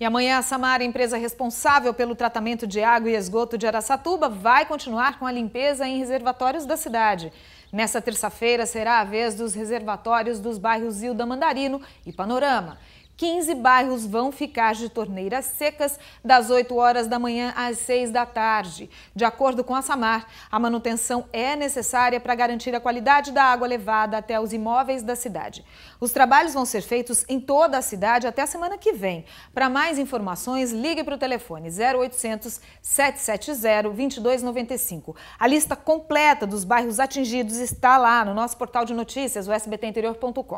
E amanhã a Samara, empresa responsável pelo tratamento de água e esgoto de Araçatuba, vai continuar com a limpeza em reservatórios da cidade. Nessa terça-feira será a vez dos reservatórios dos bairros Zilda Mandarino e Panorama. 15 bairros vão ficar de torneiras secas das 8 horas da manhã às 6 da tarde. De acordo com a Samar, a manutenção é necessária para garantir a qualidade da água levada até os imóveis da cidade. Os trabalhos vão ser feitos em toda a cidade até a semana que vem. Para mais informações, ligue para o telefone 0800 770 2295. A lista completa dos bairros atingidos está lá no nosso portal de notícias, o sbtinterior.com.